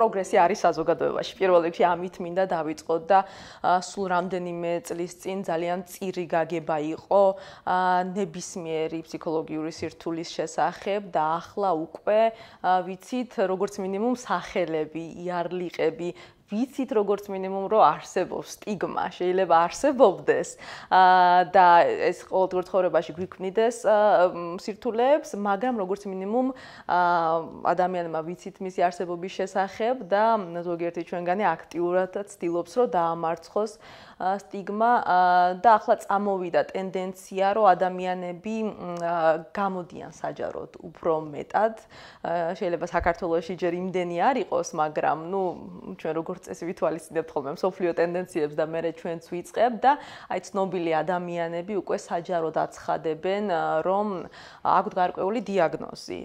პროგრესი არის საზოგადოებაში. პირველ რიგში ამით მინდა დავიწყოთ და სულ რამდენიმე წლის წინ ძალიან წირი გაგება იყო ნებისმიერი ფსიქოლოგიური სირთულის შესახებ და ახლა უკვე ვიცით როგორც მინიმუმ სახელები, იარლიყები, ვიცით როგორც მინიმუმ რომ არსებობს სტიგმა, შეიძლება არსებობდეს და ეს ყოველდღურ ცხოვრებაში გვიქმნიდეს სირთულეებს, მაგრამ როგორც მინიმუმ ადამიანებმა ვიცით მისი არსებობის შესახებ და ზოგიერთი ჩვენგანი აქტიურად ცდილობს რომ დაამარცხოს სტიგმა და ახლა წამოვიდა ტენდენცია რომ ადამიანები გამოდიან საჯაროდ უფრო მეტად. შეიძლება საქართველოსი ჯერ იმდენი არ იყოს, მაგრამ ნუ ჩვენ როგორც როგორც წესი ვითვალისწინებთ ხოლმე სოფლიო ტენდენციებს და მე რა ჩვენც ვიწყებ და აი ცნობილი ადამიანები უკვე საჯარო დაცხადებენ რომ აქვთ გარკვეული დიაგნოზი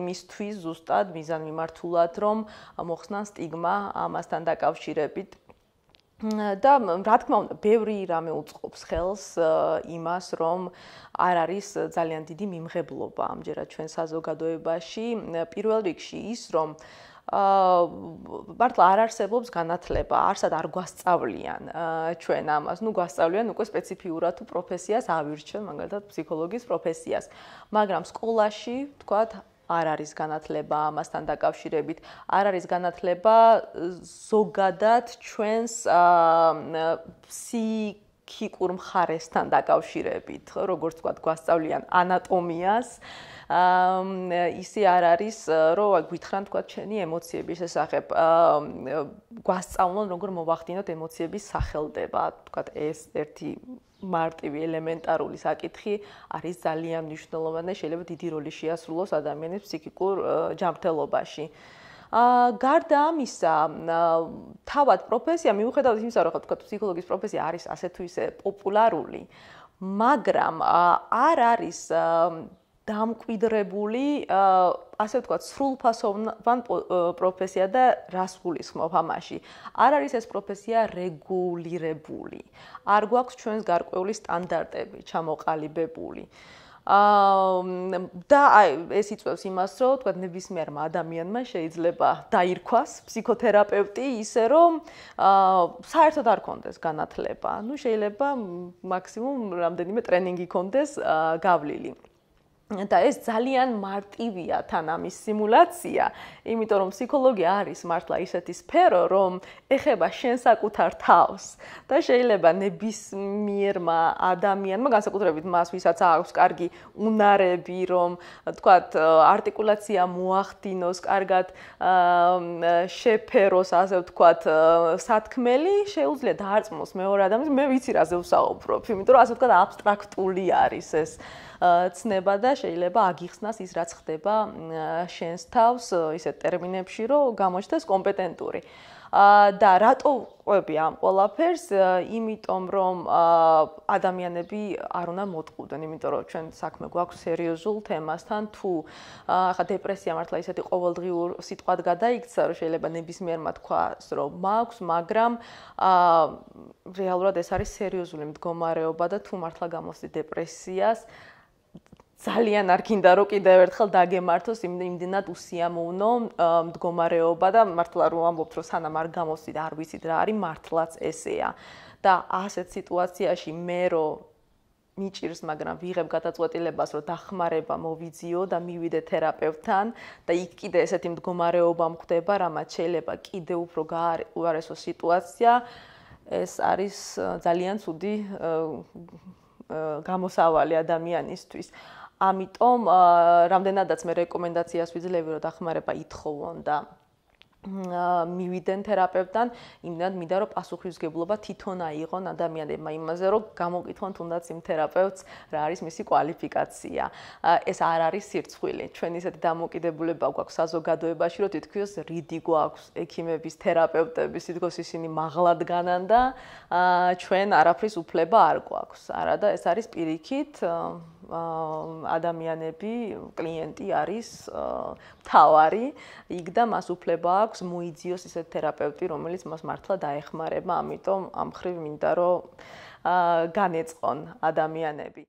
იმისთვის ზუსტად მიზან მიმართულად რომ მოხსნან სტიგმა ამასთან დაკავშირებით და რა თქმა უნდა, ბევრი რამე უწყობს ხელს იმას, რომ არ არის ძალიან დიდი მიმღებლობა ამჯერად ჩვენ საზოგადოებაში. პირველ რიგში ის, რომ აა მართლა არ არსებობს განათლება, არსად არ გვასწავლიან ჩვენ ამას. ნუ გვასწავლიან უკვე სპეციფიურად თუ პროფესიას ავირჩენ, მაგალითად ფსიქოლოგის პროფესიას. მაგრამ სკოლაში, თქვათ არ არის განათლება ამასთან დაკავშირებით. არ არის განათლება ზოგადად ჩვენს აა ფსიქ ქიკურ მხარესთან დაკავშირებით, როგორც თქვა, გვასწავლიან ანატომიას. აა ისე არ არის, რომ გითხრან თქვა, ჩენი ემოციების შესახებ. აა გვასწავლონ, როგორ მოვახდინოთ ემოციების სახელდება, თქვა, ეს ერთი მარტივი ელემენტარული საკითხი არის ძალიან მნიშვნელოვანი, შეიძლება დიდი როლი შეასრულოს ადამიანის ფსიქიკურ ჯანმრთელობაში. აა გარდა ამისა, თავად პროფესია მიუხედავად იმისა, რომ ხო ფსიქოლოგის პროფესია არის ასე თუ ისე პოპულარული, მაგრამ არ არის დამკვიდრებული, ასე თქვა, სრულფასოვან პროფესია და რას გულისხმობ ამაში? არ არის ეს პროფესია რეგულირებული. არ გვაქვს ჩვენს გარკვეული სტანდარტები ჩამოყალიბებული. აა და აი ეს იწვევს იმას, რომ თქვა ნებისმიერმა ადამიანმა შეიძლება დაირქვას ფსიქოთერაპევტი ისე რომ საერთოდ არ კონდეს განათლება. ну შეიძლება მაქსიმუმ რამდენიმე ტრენინგი კონდეს გავლილი. და ეს ძალიან მარტივია თან ამის სიმულაცია, იმიტომ რომ ფსიქოლოგია არის მართლა ისეთი სფერო, რომ ეხება შენ საკუთარ თავს და შეიძლება ნებისმიერმა ადამიანმა განსაკუთრებით მას, ვისაც აქვს კარგი უნარები, რომ თქვათ არტიკულაცია მოახდინოს კარგად, შეფეროს, ასე ვთქვათ, სათქმელი, შეუძლია დაარწმოს მეორე ადამიანს, მე ვიცი რა ზე ვსაუბრობ, იმიტომ რომ ასე ვთქვათ აბსტრაქტული არის ეს ცნება და შეიძლება აგიხსნას ის რაც ხდება შენს თავს ისეთ ტერმინებში, რომ გამოჩნდეს კომპეტენტური. ა და რატო ყვები ამ ყველაფერს? იმიტომ რომ ადამიანები არ უნდა მოტყუდნენ, იმიტომ რომ ჩვენ საქმე გვაქვს სერიოზულ თემასთან. თუ ახლა დეპრესია მართლა ისეთი ყოველდღიურ სიტყვად გადაიქცა, რომ შეიძლება ნებისმიერმა თქვას, რომ მაქვს, მაგრამ რეალურად ეს არის სერიოზული მდგომარეობა და თუ მართლა გამოსდი დეპრესიას, ძალიან არ გინდა რომ კიდევ ერთხელ დაგემართოს იმდენად უსიამოვნო მდგომარეობა და მართლა რომ ამბობთ რომ სანამ არ გამოსვით არ ვიცით რა არის მართლაც ესეა და ასეთ სიტუაციაში მე რო მიჭირს მაგრამ ვიღებ გადაწყვეტილებას რომ დახმარება მოვიძიო და მივიდე თერაპევტთან და იქ კიდე ესეთი მდგომარეობა მხდება რამაც შეიძლება კიდე უფრო გაარესო სიტუაცია ეს არის ძალიან ცუდი გამოსავალი ადამიანისთვის. ამიტომ რამდენადაც მე რეკომენდაციას ვიძლევი რომ დახმარება ითხოვონ და მივიდნენ თერაპევტთან, იმდან მინდა რომ პასუხისგებლობა თვითონ აიღონ ადამიანებმა იმაზე, რომ გამოკითხონ თუნდაც იმ თერაპევტს რა არის მისი კვალიფიკაცია. ეს არ არის სირცხვილი. ჩვენ ისეთ დამოკიდებულება გვაქვს საზოგადოებაში, რომ თითქოს რიდი გვაქვს ექიმების, თერაპევტების, თითქოს ისინი მაღლადგანან და ჩვენ არაფრის უფლება არ გვაქვს. არადა ეს არის პირიქით ადამიანები, კლიენტი არის თავარი, იქ და მას უფლება აქვს მოიძიოს ისეთ თერაპევტი, რომელიც მას მართლა დაეხმარება, ამიტომ ამხრივ მინდა რომ განეწყონ ადამიანები